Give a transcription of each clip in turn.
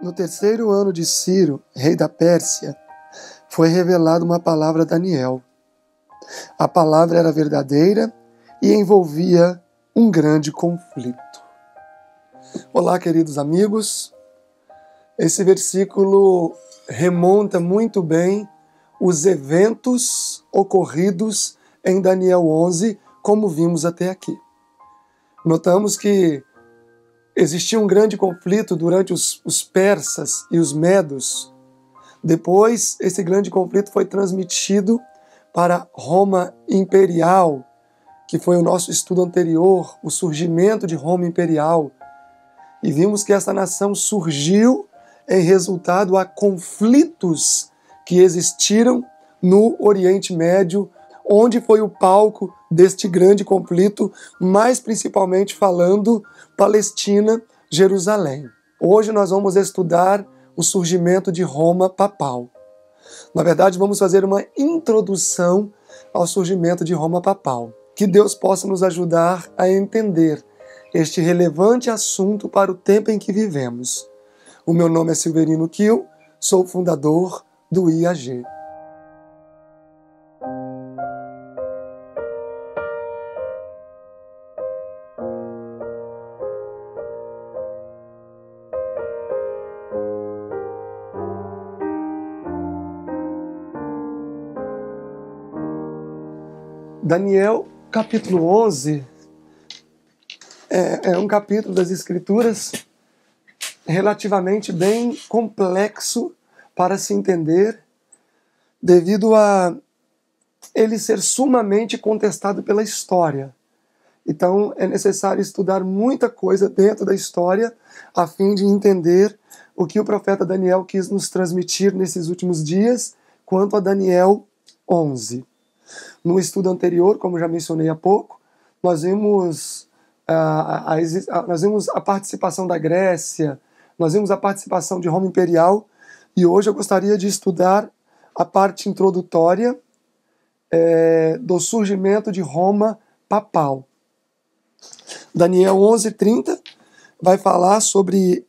No terceiro ano de Ciro, rei da Pérsia, foi revelada uma palavra a Daniel. A palavra era verdadeira e envolvia um grande conflito. Olá, queridos amigos. Esse versículo remonta muito bem os eventos ocorridos em Daniel 11, como vimos até aqui. Notamos que Existia um grande conflito durante os, os persas e os medos. Depois, esse grande conflito foi transmitido para Roma imperial, que foi o nosso estudo anterior, o surgimento de Roma imperial. E vimos que essa nação surgiu em resultado a conflitos que existiram no Oriente Médio onde foi o palco deste grande conflito, mais principalmente falando Palestina-Jerusalém. Hoje nós vamos estudar o surgimento de Roma papal. Na verdade, vamos fazer uma introdução ao surgimento de Roma papal. Que Deus possa nos ajudar a entender este relevante assunto para o tempo em que vivemos. O meu nome é Silverino Kiel, sou fundador do IAG. Daniel, capítulo 11, é, é um capítulo das Escrituras relativamente bem complexo para se entender, devido a ele ser sumamente contestado pela história. Então é necessário estudar muita coisa dentro da história a fim de entender o que o profeta Daniel quis nos transmitir nesses últimos dias quanto a Daniel 11. No estudo anterior, como já mencionei há pouco, nós vimos ah, a, a, a, nós vimos a participação da Grécia, nós vimos a participação de Roma Imperial, e hoje eu gostaria de estudar a parte introdutória é, do surgimento de Roma papal. Daniel 11:30 vai falar sobre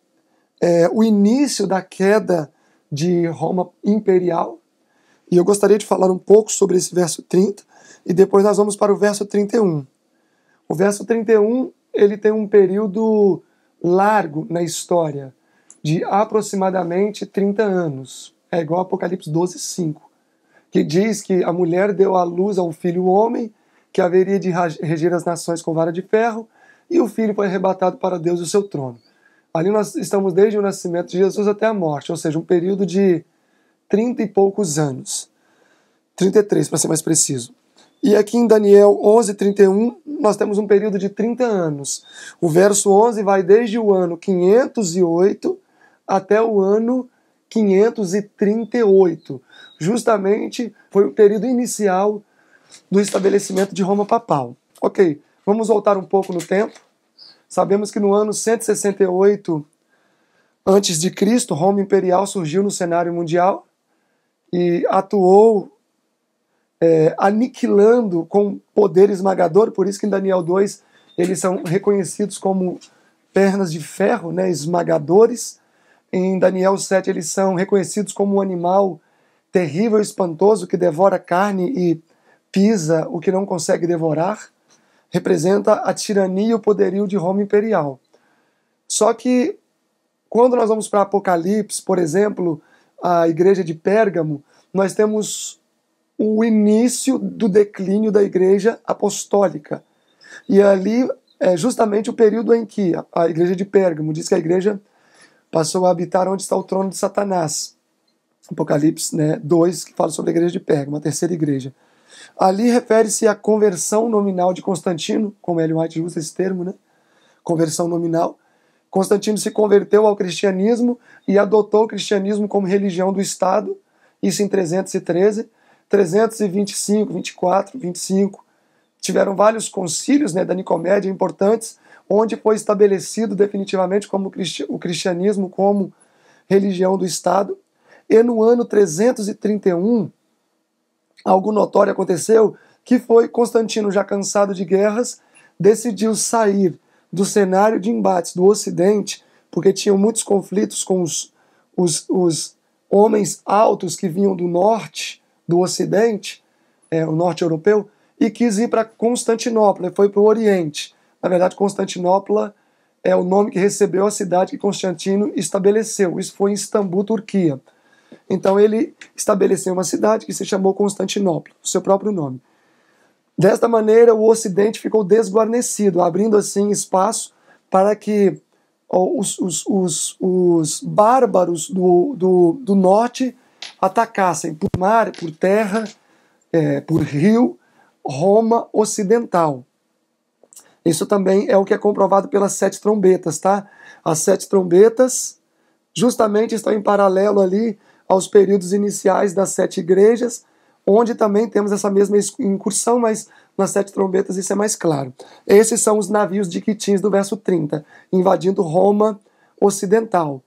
é, o início da queda de Roma imperial e eu gostaria de falar um pouco sobre esse verso 30 e depois nós vamos para o verso 31. O verso 31, ele tem um período largo na história, de aproximadamente 30 anos. É igual Apocalipse 12, 5, que diz que a mulher deu à luz ao filho homem, que haveria de reger as nações com vara de ferro, e o filho foi arrebatado para Deus e o seu trono. Ali nós estamos desde o nascimento de Jesus até a morte, ou seja, um período de trinta e poucos anos. 33, para ser mais preciso. E aqui em Daniel 11, 31, nós temos um período de 30 anos. O verso 11 vai desde o ano 508 até o ano 538. Justamente foi o período inicial do estabelecimento de Roma Papal. Ok, vamos voltar um pouco no tempo. Sabemos que no ano 168 a.C., Roma Imperial surgiu no cenário mundial e atuou é, aniquilando com poder esmagador, por isso que em Daniel 2 eles são reconhecidos como pernas de ferro, né, esmagadores. Em Daniel 7 eles são reconhecidos como um animal terrível, espantoso, que devora carne e pisa o que não consegue devorar. Representa a tirania e o poderio de Roma imperial. Só que quando nós vamos para Apocalipse, por exemplo, a igreja de Pérgamo, nós temos o início do declínio da igreja apostólica. E ali é justamente o período em que a igreja de Pérgamo diz que a igreja passou a habitar onde está o trono de Satanás. Apocalipse né, 2, que fala sobre a igreja de Pérgamo, a terceira igreja. Ali refere-se à conversão nominal de Constantino, como Ellen White usa esse termo, né? conversão nominal, Constantino se converteu ao cristianismo e adotou o cristianismo como religião do Estado, isso em 313, 325, 24, 25. Tiveram vários concílios né, da Nicomédia importantes, onde foi estabelecido definitivamente como o cristianismo como religião do Estado. E no ano 331, algo notório aconteceu, que foi Constantino, já cansado de guerras, decidiu sair do cenário de embates do Ocidente, porque tinham muitos conflitos com os, os, os homens altos que vinham do norte, do Ocidente, é, o norte europeu, e quis ir para Constantinopla, foi para o Oriente. Na verdade, Constantinopla é o nome que recebeu a cidade que Constantino estabeleceu. Isso foi em Istambul, Turquia. Então ele estabeleceu uma cidade que se chamou Constantinopla, o seu próprio nome. Desta maneira, o Ocidente ficou desguarnecido, abrindo assim espaço para que os, os, os, os bárbaros do, do, do, norte atacassem por mar, por terra, é, por rio, Roma ocidental. Isso também é o que é comprovado pelas sete trombetas, tá? As sete trombetas justamente estão em paralelo ali aos períodos iniciais das sete igrejas, onde também temos essa mesma incursão, mas nas sete trombetas isso é mais claro. Esses são os navios de Quitins do verso 30, invadindo Roma ocidental.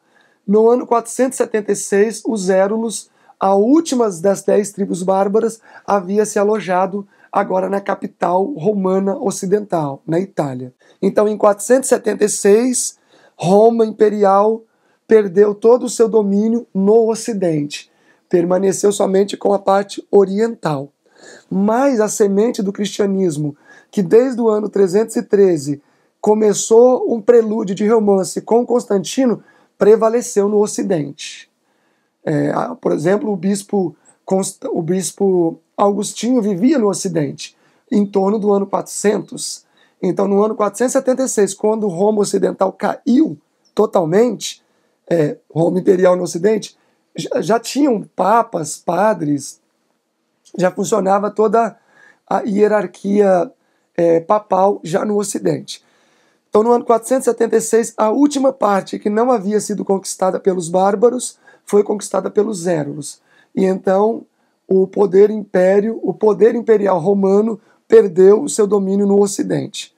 No ano 476, os Érulos, a última das dez tribos bárbaras, havia se alojado agora na capital romana ocidental, na Itália. Então, em 476, Roma imperial perdeu todo o seu domínio no Ocidente permaneceu somente com a parte oriental. Mas a semente do cristianismo, que desde o ano 313 começou um prelúdio de romance com Constantino, prevaleceu no Ocidente. É, por exemplo, o bispo, o bispo Augustinho vivia no Ocidente, em torno do ano 400. Então, no ano 476, quando Roma Ocidental caiu totalmente, é, Roma Imperial no Ocidente, já, tinham papas, padres, já funcionava toda a hierarquia é, papal já no Ocidente. Então, no ano 476, a última parte que não havia sido conquistada pelos bárbaros foi conquistada pelos érulos. E então o poder império, o poder imperial romano perdeu o seu domínio no Ocidente.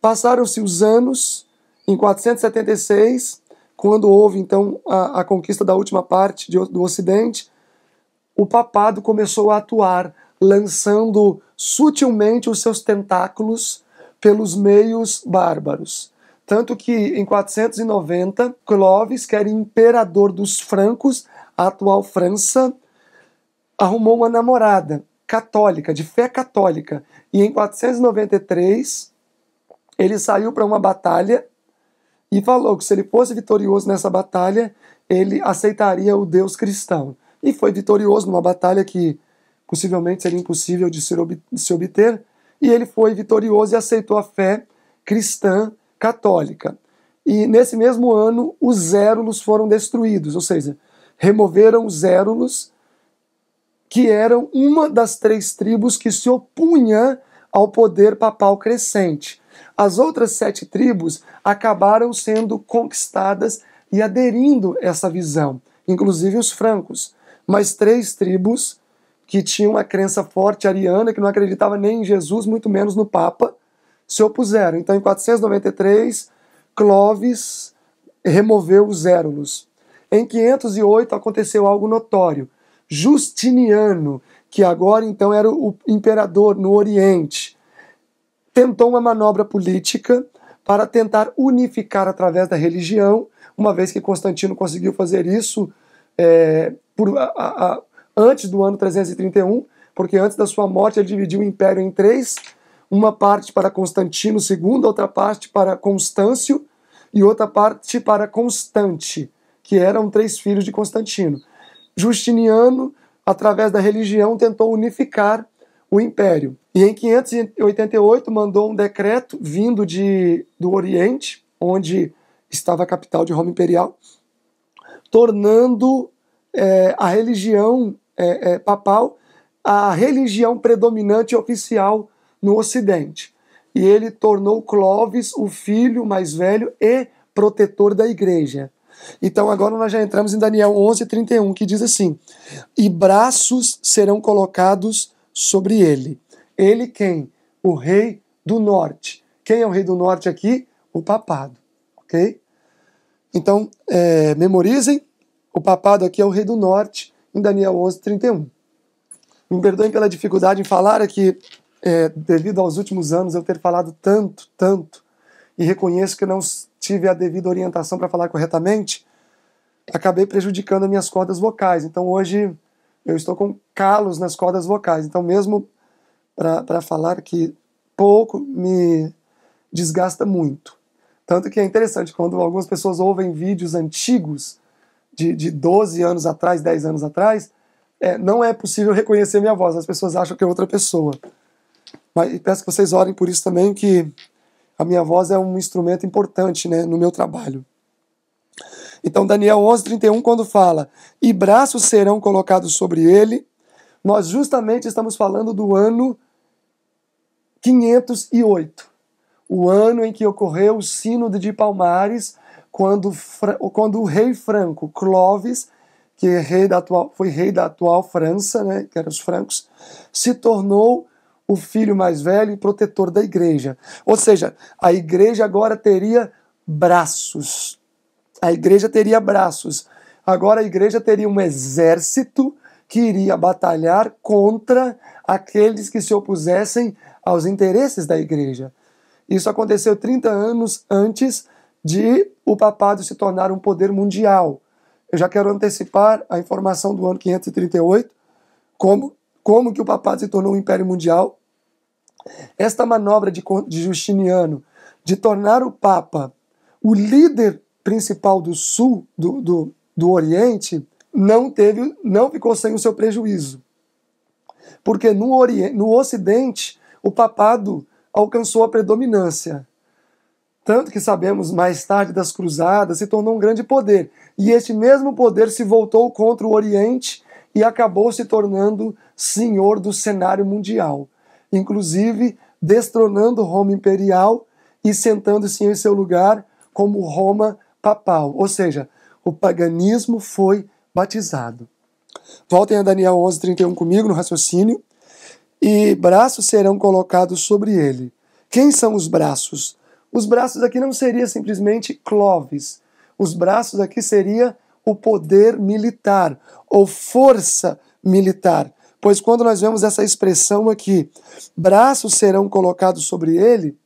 Passaram-se os anos, em 476, quando houve, então, a, a conquista da última parte de, do Ocidente, o papado começou a atuar, lançando sutilmente os seus tentáculos pelos meios bárbaros. Tanto que em 490, Clovis, que era imperador dos francos, a atual França, arrumou uma namorada católica, de fé católica. E em 493, ele saiu para uma batalha e falou que se ele fosse vitorioso nessa batalha, ele aceitaria o Deus cristão. E foi vitorioso numa batalha que possivelmente seria impossível de se obter, e ele foi vitorioso e aceitou a fé cristã católica. E nesse mesmo ano, os Zérulos foram destruídos, ou seja, removeram os Zérulos, que eram uma das três tribos que se opunha ao poder papal crescente. As outras sete tribos acabaram sendo conquistadas e aderindo essa visão, inclusive os francos. Mas três tribos que tinham uma crença forte ariana, que não acreditava nem em Jesus, muito menos no Papa, se opuseram. Então, em 493, Clovis removeu os Érulos. Em 508 aconteceu algo notório. Justiniano, que agora então era o imperador no Oriente, tentou uma manobra política para tentar unificar através da religião, uma vez que Constantino conseguiu fazer isso é, por, a, a, antes do ano 331, porque antes da sua morte ele dividiu o império em três, uma parte para Constantino II, outra parte para Constâncio e outra parte para Constante, que eram três filhos de Constantino. Justiniano, através da religião, tentou unificar o império. E em 588 mandou um decreto vindo de, do Oriente, onde estava a capital de Roma Imperial, tornando é, a religião é, é, papal a religião predominante oficial no Ocidente. E ele tornou Clovis o filho mais velho e protetor da igreja. Então agora nós já entramos em Daniel 11:31 que diz assim: "E braços serão colocados sobre ele. Ele quem? O rei do norte. Quem é o rei do norte aqui? O papado, ok? Então, é, memorizem. O papado aqui é o rei do norte, em Daniel 11, 31. Me perdoem pela dificuldade em falar aqui, é, devido aos últimos anos eu ter falado tanto, tanto, e reconheço que não tive a devida orientação para falar corretamente, acabei prejudicando as minhas cordas vocais. Então, hoje eu estou com calos nas cordas vocais. Então, mesmo para falar que pouco me desgasta muito. Tanto que é interessante, quando algumas pessoas ouvem vídeos antigos, de, de 12 anos atrás, 10 anos atrás, é, não é possível reconhecer minha voz. As pessoas acham que é outra pessoa. Mas peço que vocês orem por isso também, que a minha voz é um instrumento importante né, no meu trabalho. Então, Daniel 31, quando fala: "E braços serão colocados sobre ele", nós justamente estamos falando do ano 508, o ano em que ocorreu o sínodo de Palmares, quando, quando o rei franco Clovis, que é rei da atual, foi rei da atual França, né, que eram os francos, se tornou o filho mais velho e protetor da igreja. Ou seja, a igreja agora teria braços a igreja teria braços. Agora a igreja teria um exército que iria batalhar contra aqueles que se opusessem aos interesses da igreja. Isso aconteceu 30 anos antes de o papado se tornar um poder mundial. Eu já quero antecipar a informação do ano 538, como, como que o papado se tornou um império mundial. Esta manobra de, de Justiniano de tornar o Papa o líder principal do sul do, do, do Oriente não teve, não ficou sem o seu prejuízo. Porque no, Oriente, no Ocidente o papado alcançou a predominância. Tanto que sabemos mais tarde das cruzadas, se tornou um grande poder. E este mesmo poder se voltou contra o Oriente e acabou se tornando senhor do cenário mundial, inclusive destronando Roma imperial e sentando-se em seu lugar como Roma papal, ou seja, o paganismo foi batizado. Voltem a Daniel 11, 31 comigo no raciocínio. E braços serão colocados sobre ele. Quem são os braços? Os braços aqui não seria simplesmente Clóvis. Os braços aqui seria o poder militar ou força militar. Pois quando nós vemos essa expressão aqui, braços serão colocados sobre ele,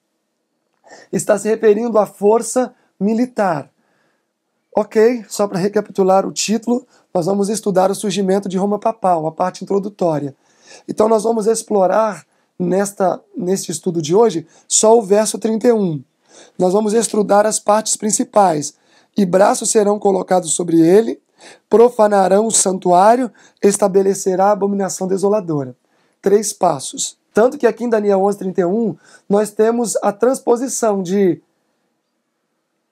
está se referindo à força militar. Ok, só para recapitular o título, nós vamos estudar o surgimento de Roma Papal, a parte introdutória. Então nós vamos explorar nesta neste estudo de hoje só o verso 31. Nós vamos estudar as partes principais. E braços serão colocados sobre ele, profanarão o santuário, estabelecerá a abominação desoladora. Três passos. Tanto que aqui em Daniel 31, nós temos a transposição de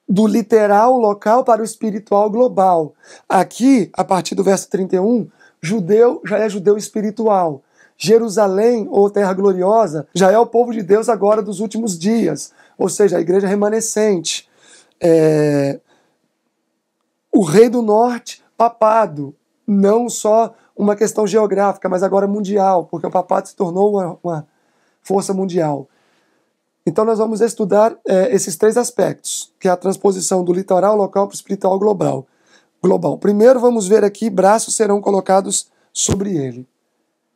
do literal local para o espiritual global. Aqui, a partir do verso 31, judeu já é judeu espiritual. Jerusalém, ou terra gloriosa, já é o povo de Deus agora dos últimos dias, ou seja, a igreja remanescente. É... O rei do norte, papado, não só uma questão geográfica, mas agora mundial, porque o papado se tornou uma, uma força mundial. Então, nós vamos estudar é, esses três aspectos, que é a transposição do litoral local para o espiritual global. global. Primeiro, vamos ver aqui: braços serão colocados sobre ele.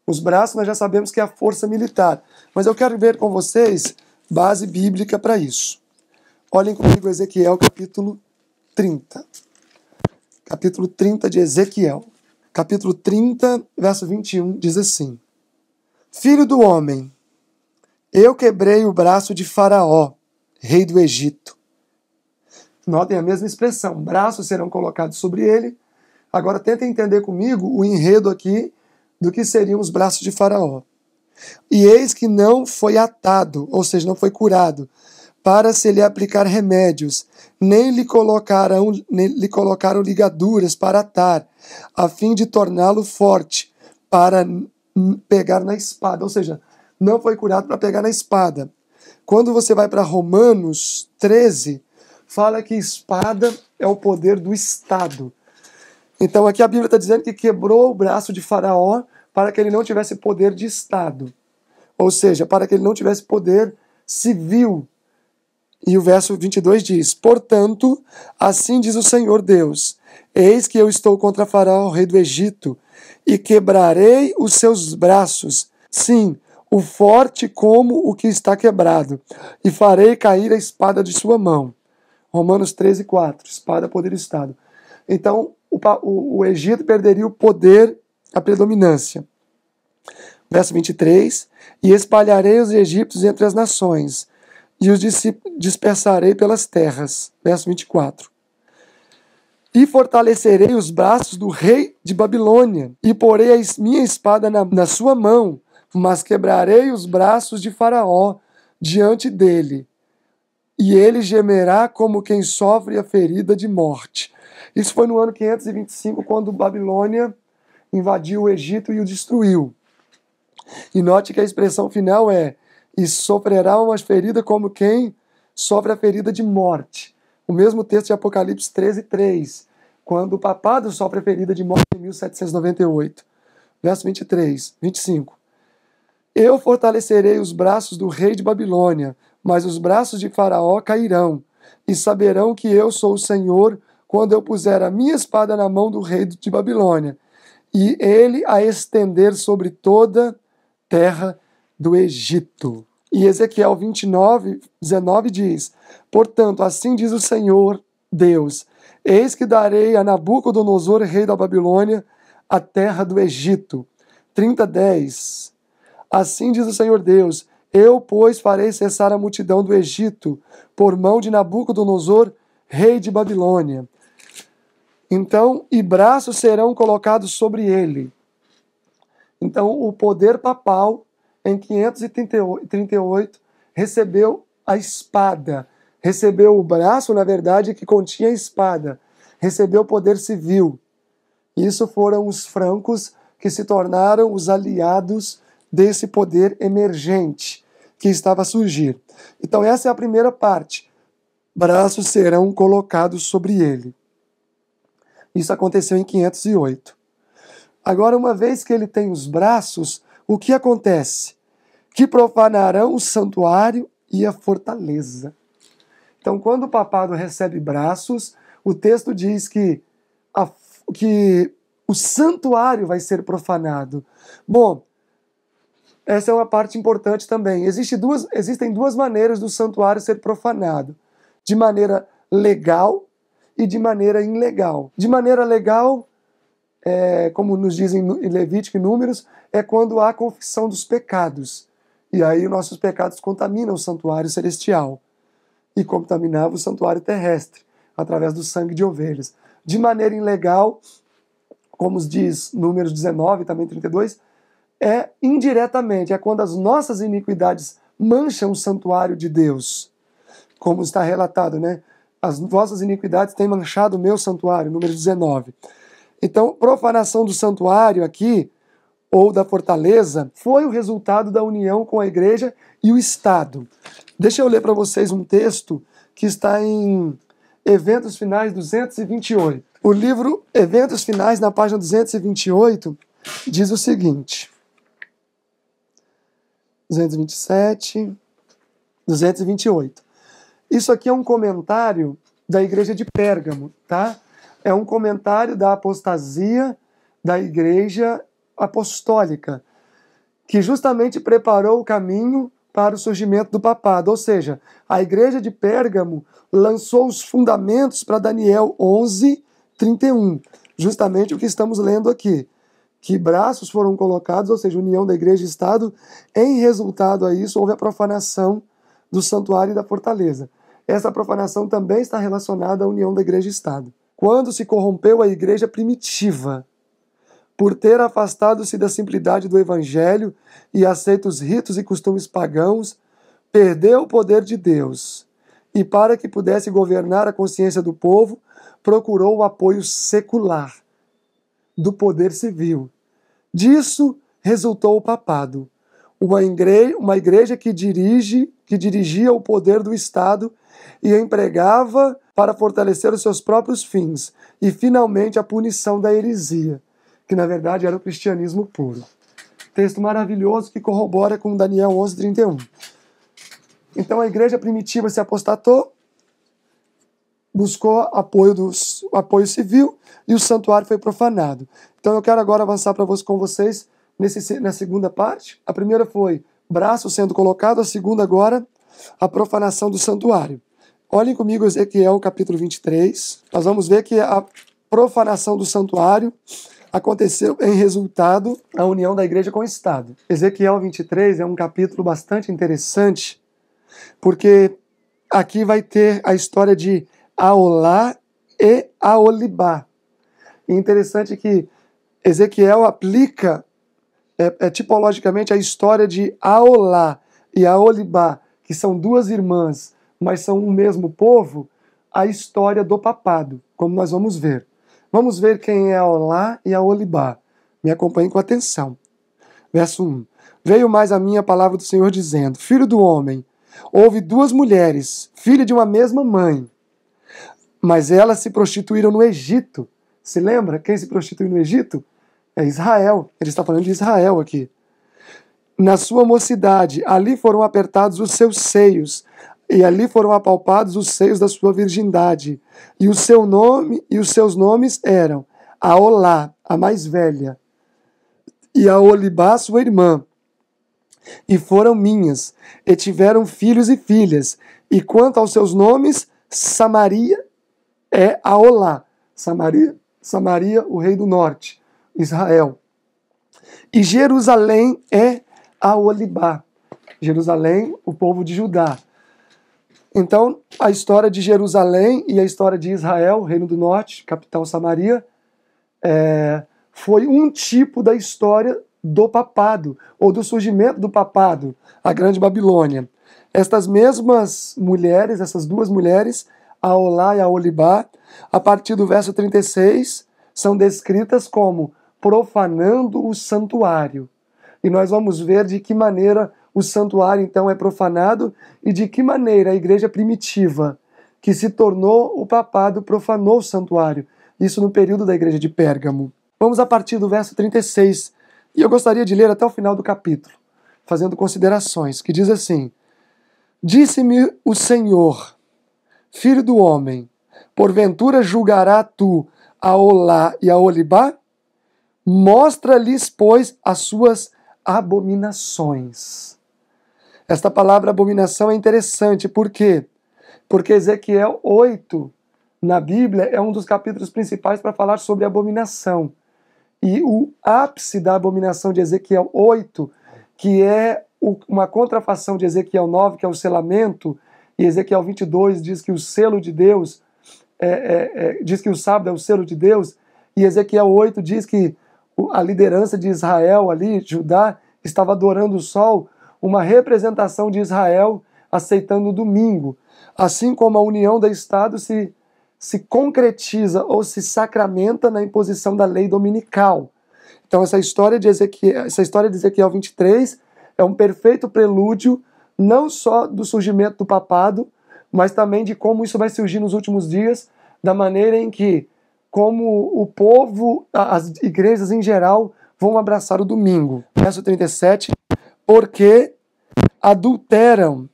Os braços nós já sabemos que é a força militar, mas eu quero ver com vocês base bíblica para isso. Olhem comigo Ezequiel capítulo 30. Capítulo 30 de Ezequiel. Capítulo 30, verso 21 diz assim: Filho do homem, eu quebrei o braço de Faraó, rei do Egito. Notem a mesma expressão: braços serão colocados sobre ele. Agora tentem entender comigo o enredo aqui do que seriam os braços de Faraó. E eis que não foi atado, ou seja, não foi curado, para se lhe aplicar remédios, nem lhe colocaram, nem lhe colocaram ligaduras para atar, a fim de torná-lo forte, para pegar na espada. Ou seja, não foi curado para pegar na espada. Quando você vai para Romanos 13, fala que espada é o poder do Estado. Então aqui a Bíblia está dizendo que quebrou o braço de Faraó para que ele não tivesse poder de Estado. Ou seja, para que ele não tivesse poder civil. E o verso 22 diz: Portanto, assim diz o Senhor Deus: Eis que eu estou contra Faraó, rei do Egito, e quebrarei os seus braços. Sim, o forte como o que está quebrado, e farei cair a espada de sua mão. Romanos 13, 4. Espada, poder e Estado. Então, o, o, o Egito perderia o poder, a predominância. Verso 23. E espalharei os egípcios entre as nações, e os dispersarei pelas terras. Verso 24. E fortalecerei os braços do rei de Babilônia, e porei a minha espada na, na sua mão, mas quebrarei os braços de Faraó diante dele, e ele gemerá como quem sofre a ferida de morte. Isso foi no ano 525, quando Babilônia invadiu o Egito e o destruiu. E note que a expressão final é: e sofrerá uma ferida como quem sofre a ferida de morte. O mesmo texto de Apocalipse 13, 3, quando o papado sofre a ferida de morte em 1798. Verso 23, 25. Eu fortalecerei os braços do rei de Babilônia, mas os braços de Faraó cairão, e saberão que eu sou o Senhor quando eu puser a minha espada na mão do rei de Babilônia, e ele a estender sobre toda terra do Egito. E Ezequiel 29, 19 diz: Portanto, assim diz o Senhor Deus: Eis que darei a Nabucodonosor, rei da Babilônia, a terra do Egito. 30, 10. Assim diz o Senhor Deus: Eu, pois, farei cessar a multidão do Egito, por mão de Nabucodonosor, rei de Babilônia. Então, e braços serão colocados sobre ele. Então, o poder papal, em 538, recebeu a espada. Recebeu o braço, na verdade, que continha a espada. Recebeu o poder civil. Isso foram os francos que se tornaram os aliados desse poder emergente que estava a surgir. Então, essa é a primeira parte. Braços serão colocados sobre ele. Isso aconteceu em 508. Agora, uma vez que ele tem os braços, o que acontece? Que profanarão o santuário e a fortaleza. Então, quando o papado recebe braços, o texto diz que, a, que o santuário vai ser profanado. Bom, essa é uma parte importante também. Existe duas, existem duas maneiras do santuário ser profanado: de maneira legal e de maneira ilegal. De maneira legal, é, como nos dizem em Levítico e Números, é quando há confissão dos pecados. E aí nossos pecados contaminam o santuário celestial e contaminava o santuário terrestre através do sangue de ovelhas. De maneira ilegal, como diz Números 19, também 32, é indiretamente, é quando as nossas iniquidades mancham o santuário de Deus. Como está relatado, né? As vossas iniquidades têm manchado o meu santuário, número 19. Então, profanação do santuário aqui, ou da fortaleza, foi o resultado da união com a igreja e o Estado. Deixa eu ler para vocês um texto que está em Eventos Finais 228. O livro Eventos Finais, na página 228, diz o seguinte: 227, 228. Isso aqui é um comentário da igreja de Pérgamo, tá? É um comentário da apostasia da igreja apostólica, que justamente preparou o caminho para o surgimento do papado. Ou seja, a igreja de Pérgamo lançou os fundamentos para Daniel 11, 31. Justamente o que estamos lendo aqui que braços foram colocados, ou seja, união da igreja e Estado, em resultado a isso houve a profanação do santuário e da fortaleza. Essa profanação também está relacionada à união da igreja e Estado. Quando se corrompeu a igreja primitiva, por ter afastado-se da simplicidade do evangelho e aceito os ritos e costumes pagãos, perdeu o poder de Deus. E para que pudesse governar a consciência do povo, procurou o apoio secular do poder civil Disso resultou o papado, uma igreja, uma igreja que dirige, que dirigia o poder do Estado e empregava para fortalecer os seus próprios fins, e finalmente a punição da heresia, que na verdade era o cristianismo puro. Texto maravilhoso que corrobora com Daniel 11:31. Então a igreja primitiva se apostatou, buscou apoio, dos, apoio civil e o santuário foi profanado. Então eu quero agora avançar para com vocês nesse, na segunda parte. A primeira foi braço sendo colocado, a segunda agora a profanação do santuário. Olhem comigo Ezequiel capítulo 23. Nós vamos ver que a profanação do santuário aconteceu em resultado a união da igreja com o Estado. Ezequiel 23 é um capítulo bastante interessante, porque aqui vai ter a história de Aolá e Aolibá. E interessante que Ezequiel aplica é, é, tipologicamente a história de Aolá e Aolibá, que são duas irmãs, mas são um mesmo povo, a história do papado, como nós vamos ver. Vamos ver quem é Aolá e Aolibá. Me acompanhem com atenção. Verso 1. Veio mais a minha palavra do Senhor dizendo: Filho do homem, houve duas mulheres, filha de uma mesma mãe. Mas elas se prostituíram no Egito. Se lembra quem se prostituiu no Egito? É Israel. Ele está falando de Israel aqui. Na sua mocidade, ali foram apertados os seus seios, e ali foram apalpados os seios da sua virgindade. E o seu nome e os seus nomes eram a Olá, a mais velha, e a Olibá, sua irmã. E foram minhas, e tiveram filhos e filhas. E quanto aos seus nomes, Samaria é Aolá, Samaria, Samaria, o rei do norte, Israel. E Jerusalém é Aolibá, Jerusalém, o povo de Judá. Então, a história de Jerusalém e a história de Israel, Reino do Norte, capital Samaria, é, foi um tipo da história do papado, ou do surgimento do papado, a Grande Babilônia. Estas mesmas mulheres, essas duas mulheres, a Olá e a Olibá, a partir do verso 36, são descritas como profanando o santuário. E nós vamos ver de que maneira o santuário então é profanado e de que maneira a igreja primitiva, que se tornou o papado, profanou o santuário. Isso no período da igreja de Pérgamo. Vamos a partir do verso 36, e eu gostaria de ler até o final do capítulo, fazendo considerações, que diz assim: Disse-me o Senhor, Filho do homem, porventura julgará tu a Olá e a Olibá? Mostra-lhes, pois, as suas abominações. Esta palavra abominação é interessante, por quê? Porque Ezequiel 8, na Bíblia, é um dos capítulos principais para falar sobre abominação. E o ápice da abominação de Ezequiel 8, que é uma contrafação de Ezequiel 9, que é o selamento, e Ezequiel 22 diz que o selo de Deus, é, é, é, diz que o sábado é o selo de Deus. E Ezequiel 8 diz que a liderança de Israel ali, Judá, estava adorando o sol, uma representação de Israel aceitando o domingo. Assim como a união da Estado se, se concretiza ou se sacramenta na imposição da lei dominical. Então essa história de Ezequiel, essa história de Ezequiel 23 é um perfeito prelúdio não só do surgimento do papado, mas também de como isso vai surgir nos últimos dias, da maneira em que, como o povo, as igrejas em geral, vão abraçar o domingo. Verso 37, porque adulteram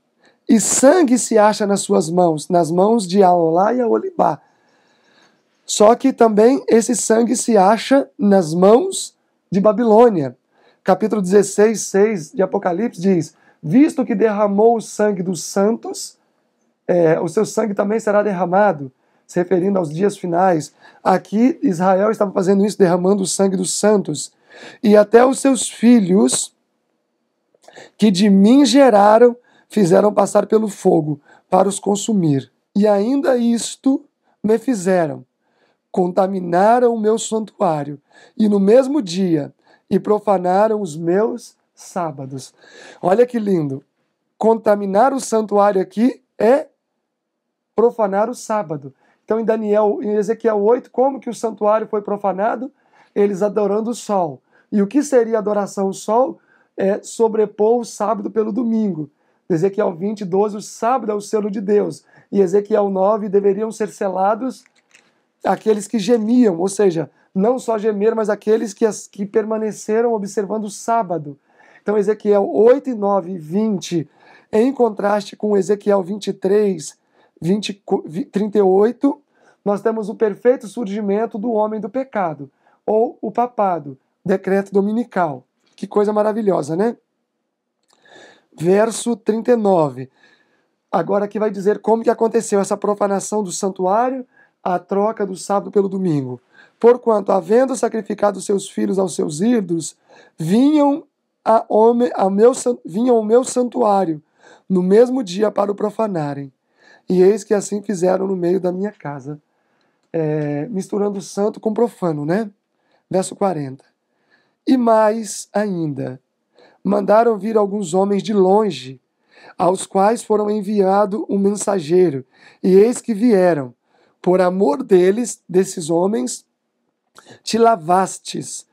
e sangue se acha nas suas mãos, nas mãos de Aolá e Aolibá. Só que também esse sangue se acha nas mãos de Babilônia. Capítulo 16, 6 de Apocalipse diz: visto que derramou o sangue dos santos, é, o seu sangue também será derramado, se referindo aos dias finais. Aqui Israel estava fazendo isso, derramando o sangue dos santos. E até os seus filhos, que de mim geraram, fizeram passar pelo fogo para os consumir. E ainda isto me fizeram. Contaminaram o meu santuário, e no mesmo dia, e profanaram os meus sábados. Olha que lindo. Contaminar o santuário aqui é profanar o sábado. Então em Daniel, em Ezequiel 8, como que o santuário foi profanado? Eles adorando o sol. E o que seria adoração ao sol? É sobrepor o sábado pelo domingo. Ezequiel 20, 12, o sábado é o selo de Deus. E Ezequiel 9, deveriam ser selados aqueles que gemiam, ou seja, não só gemer, mas aqueles que, as, que permaneceram observando o sábado. Então, Ezequiel 8 9 e 20, em contraste com Ezequiel 23, 20, 38, nós temos o perfeito surgimento do homem do pecado, ou o papado, decreto dominical. Que coisa maravilhosa, né? Verso 39. Agora que vai dizer como que aconteceu essa profanação do santuário, a troca do sábado pelo domingo. Porquanto, havendo sacrificado seus filhos aos seus ídolos, vinham a, homem a meu, vinham ao meu santuário no mesmo dia para o profanarem. E eis que assim fizeram no meio da minha casa, é, misturando santo com profano, né? Verso 40. E mais ainda, mandaram vir alguns homens de longe, aos quais foram enviado um mensageiro, e eis que vieram. Por amor deles, desses homens, te lavastes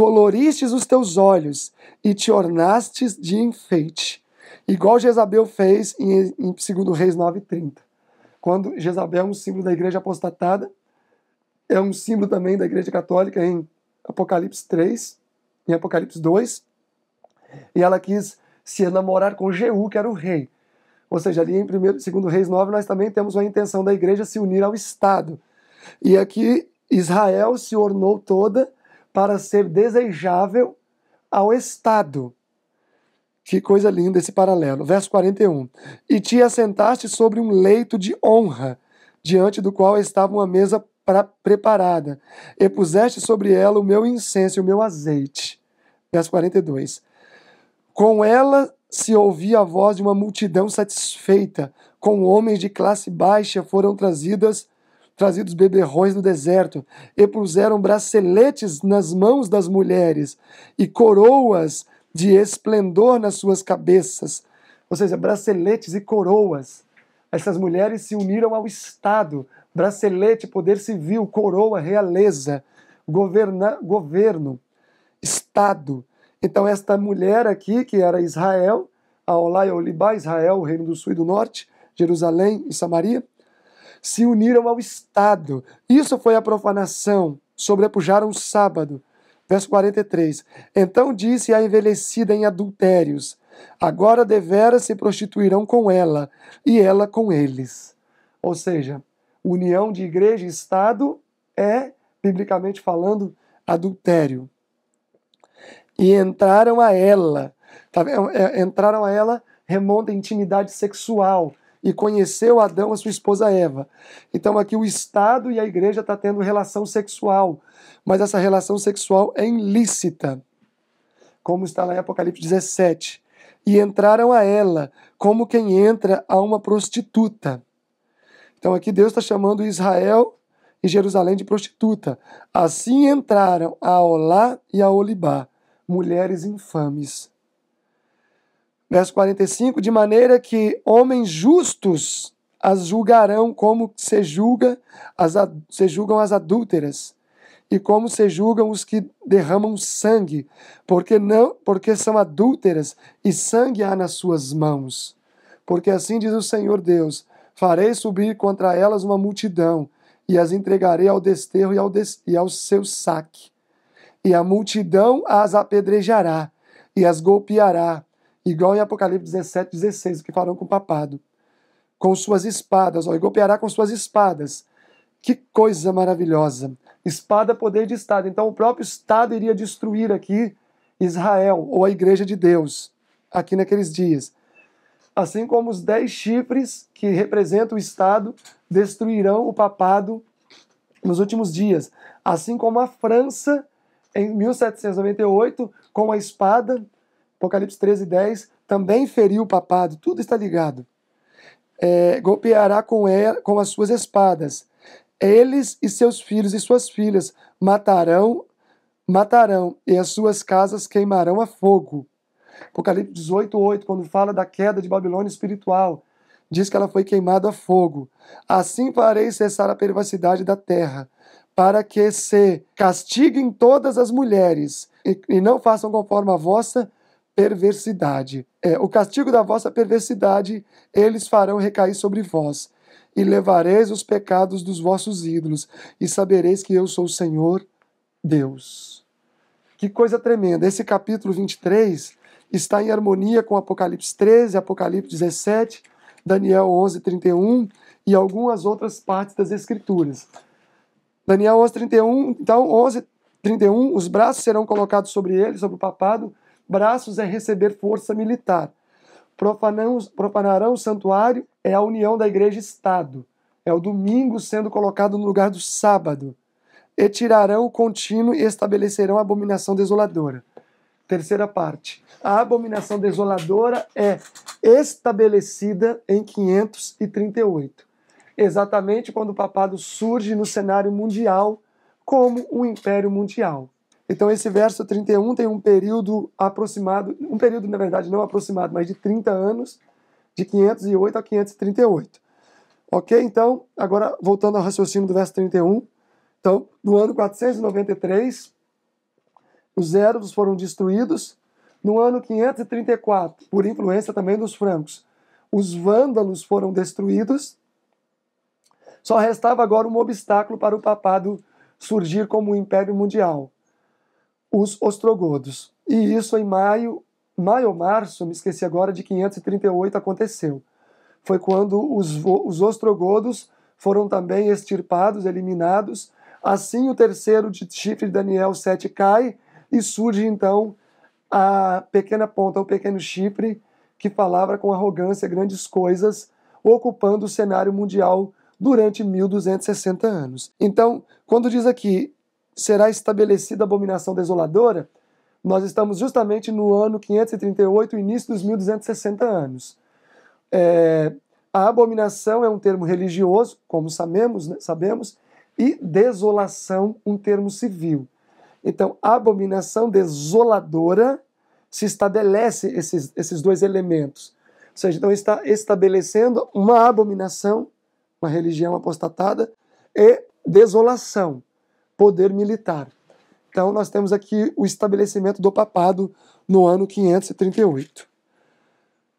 coloristes os teus olhos e te ornastes de enfeite. Igual Jezabel fez em, em 2 Reis 9,30. Quando Jezabel é um símbolo da igreja apostatada, é um símbolo também da igreja católica em Apocalipse 3, em Apocalipse 2, e ela quis se enamorar com Jeú, que era o rei. Ou seja, ali em 2 Reis 9, nós também temos uma intenção da igreja se unir ao Estado. E aqui Israel se ornou toda para ser desejável ao Estado. Que coisa linda esse paralelo. Verso 41. E te assentaste sobre um leito de honra, diante do qual estava uma mesa pra, preparada, e puseste sobre ela o meu incenso e o meu azeite. Verso 42. Com ela se ouvia a voz de uma multidão satisfeita, com homens de classe baixa foram trazidas trazidos beberrões no deserto, e puseram braceletes nas mãos das mulheres, e coroas de esplendor nas suas cabeças. Ou seja, braceletes e coroas. Essas mulheres se uniram ao Estado, bracelete, poder civil, coroa, realeza, governa, governo, Estado. Então, esta mulher aqui, que era Israel, a Olai Olibá, Israel, o reino do sul e do norte, Jerusalém e Samaria, se uniram ao Estado. Isso foi a profanação, sobrepujaram o sábado. Verso 43. Então disse a envelhecida em adultérios: Agora deveras se prostituirão com ela, e ela com eles. Ou seja, união de igreja e Estado é, biblicamente falando, adultério. E entraram a ela, tá, é, entraram a ela remonta à intimidade sexual, e conheceu Adão a sua esposa Eva. Então aqui o Estado e a igreja estão tá tendo relação sexual, mas essa relação sexual é ilícita, como está lá em Apocalipse 17. E entraram a ela, como quem entra a uma prostituta. Então aqui Deus está chamando Israel e Jerusalém de prostituta. Assim entraram a Olá e a Olibá, mulheres infames. Verso 45: De maneira que homens justos as julgarão como se, julga as, se julgam as adúlteras, e como se julgam os que derramam sangue, porque não, porque são adúlteras e sangue há nas suas mãos. Porque assim diz o Senhor Deus: Farei subir contra elas uma multidão, e as entregarei ao desterro e ao, des, e ao seu saque. E a multidão as apedrejará e as golpeará, igual em Apocalipse 17, 16, o que farão com o papado. Com suas espadas, ó, e golpeará com suas espadas. Que coisa maravilhosa! Espada, poder de Estado. Então, o próprio Estado iria destruir aqui Israel, ou a Igreja de Deus, aqui naqueles dias. Assim como os dez chifres que representam o Estado destruirão o papado nos últimos dias. Assim como a França, em 1798, com a espada, Apocalipse 13, 10, também feriu o papado, tudo está ligado. É, golpeará com, ela, com as suas espadas. Eles e seus filhos e suas filhas matarão, matarão, e as suas casas queimarão a fogo. Apocalipse 18, 8, quando fala da queda de Babilônia espiritual, diz que ela foi queimada a fogo. Assim farei cessar a privacidade da terra, para que se castiguem todas as mulheres, e, e não façam conforme a vossa perversidade. É, o castigo da vossa perversidade eles farão recair sobre vós, e levareis os pecados dos vossos ídolos, e sabereis que eu sou o Senhor Deus. Que coisa tremenda! Esse capítulo 23 está em harmonia com Apocalipse 13, Apocalipse 17, Daniel 11, 31 e algumas outras partes das Escrituras. Daniel 11, 31, então 11, 31, os braços serão colocados sobre ele, sobre o papado, braços é receber força militar. profanarão o santuário é a união da igreja Estado. É o domingo sendo colocado no lugar do sábado. E tirarão o contínuo e estabelecerão a abominação desoladora. Terceira parte. A abominação desoladora é estabelecida em 538. Exatamente quando o papado surge no cenário mundial como um império mundial. Então esse verso 31 tem um período aproximado, um período na verdade não aproximado, mas de 30 anos, de 508 a 538. OK? Então, agora voltando ao raciocínio do verso 31, então, no ano 493, os Hérodos foram destruídos. No ano 534, por influência também dos francos, os vândalos foram destruídos. Só restava agora um obstáculo para o papado surgir como um império mundial os ostrogodos. E isso em maio, maio ou março, me esqueci agora, de 538 aconteceu. Foi quando os, os ostrogodos foram também extirpados, eliminados. Assim, o terceiro de chifre de Daniel 7 cai e surge então a pequena ponta, o pequeno chifre, que falava com arrogância grandes coisas, ocupando o cenário mundial durante 1260 anos. Então, quando diz aqui será estabelecida a abominação desoladora, nós estamos justamente no ano 538, início dos 1260 anos. É, a abominação é um termo religioso, como sabemos, né, sabemos, e desolação, um termo civil. Então, a abominação desoladora se estabelece esses, esses dois elementos. Ou seja, então está estabelecendo uma abominação, uma religião apostatada, e desolação poder militar. Então, nós temos aqui o estabelecimento do papado no ano 538.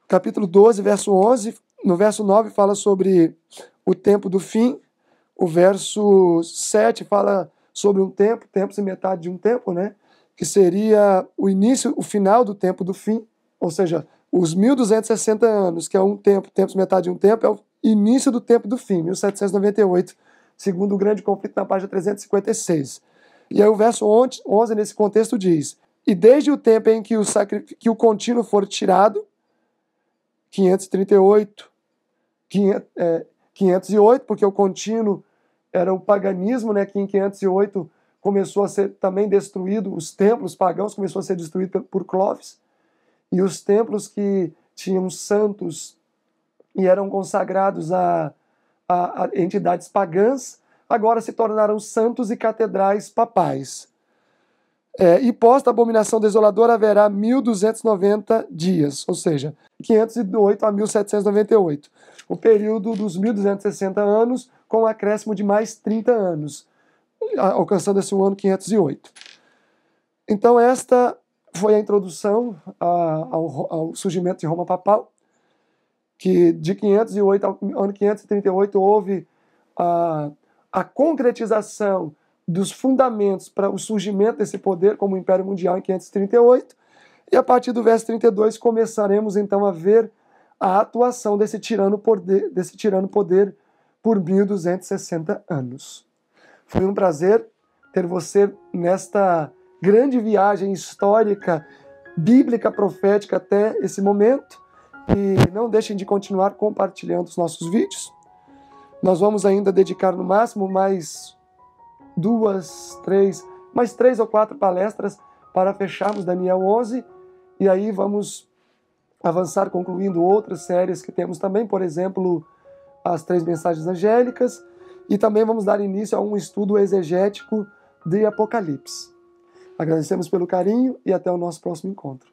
Capítulo 12, verso 11, no verso 9 fala sobre o tempo do fim, o verso 7 fala sobre um tempo, tempos e metade de um tempo, né? Que seria o início, o final do tempo do fim, ou seja, os 1260 anos, que é um tempo, tempos e metade de um tempo, é o início do tempo do fim, 1798 segundo o grande conflito na página 356. E aí o verso 11 nesse contexto diz: E desde o tempo em que o, sacrif... que o contínuo for tirado, 538, 500, é, 508, porque o contínuo era o paganismo, né, que em 508 começou a ser também destruído, os templos pagãos começou a ser destruído por Clovis, e os templos que tinham santos e eram consagrados a a, a entidades pagãs, agora se tornaram santos e catedrais papais. É, e posta a abominação desoladora haverá 1.290 dias, ou seja, 508 a 1.798. O período dos 1.260 anos, com um acréscimo de mais 30 anos, alcançando esse ano 508. Então, esta foi a introdução ao, ao surgimento de Roma Papal que de 508 ao ano 538 houve a, a concretização dos fundamentos para o surgimento desse poder como Império Mundial em 538, e a partir do verso 32 começaremos então a ver a atuação desse tirano poder, desse tirano poder por 1260 anos. Foi um prazer ter você nesta grande viagem histórica, bíblica, profética até esse momento. E não deixem de continuar compartilhando os nossos vídeos. Nós vamos ainda dedicar no máximo mais duas, três, mais três ou quatro palestras para fecharmos Daniel 11 e aí vamos avançar concluindo outras séries que temos também, por exemplo, as três mensagens angélicas e também vamos dar início a um estudo exegético de Apocalipse. Agradecemos pelo carinho e até o nosso próximo encontro.